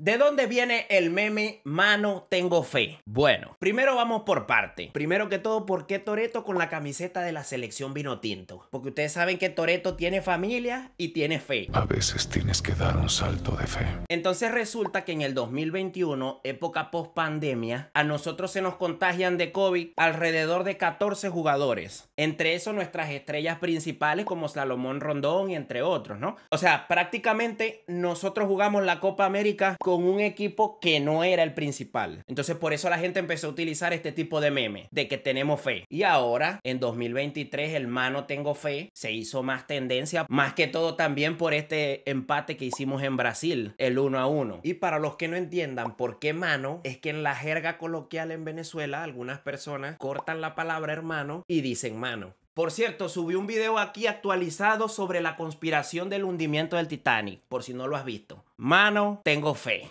¿De dónde viene el meme mano tengo fe? Bueno, primero vamos por parte. Primero que todo, ¿por qué Toreto con la camiseta de la selección vino tinto? Porque ustedes saben que Toreto tiene familia y tiene fe. A veces tienes que dar un salto de fe. Entonces resulta que en el 2021, época post pandemia, a nosotros se nos contagian de COVID alrededor de 14 jugadores. Entre eso nuestras estrellas principales como Salomón Rondón y entre otros, ¿no? O sea, prácticamente nosotros jugamos la Copa América con un equipo que no era el principal. Entonces por eso la gente empezó a utilizar este tipo de meme, de que tenemos fe. Y ahora, en 2023, el mano tengo fe se hizo más tendencia, más que todo también por este empate que hicimos en Brasil, el 1 a 1. Y para los que no entiendan por qué mano, es que en la jerga coloquial en Venezuela algunas personas cortan la palabra hermano y dicen mano. Por cierto, subí un video aquí actualizado sobre la conspiración del hundimiento del Titanic, por si no lo has visto. Mano, tengo fe.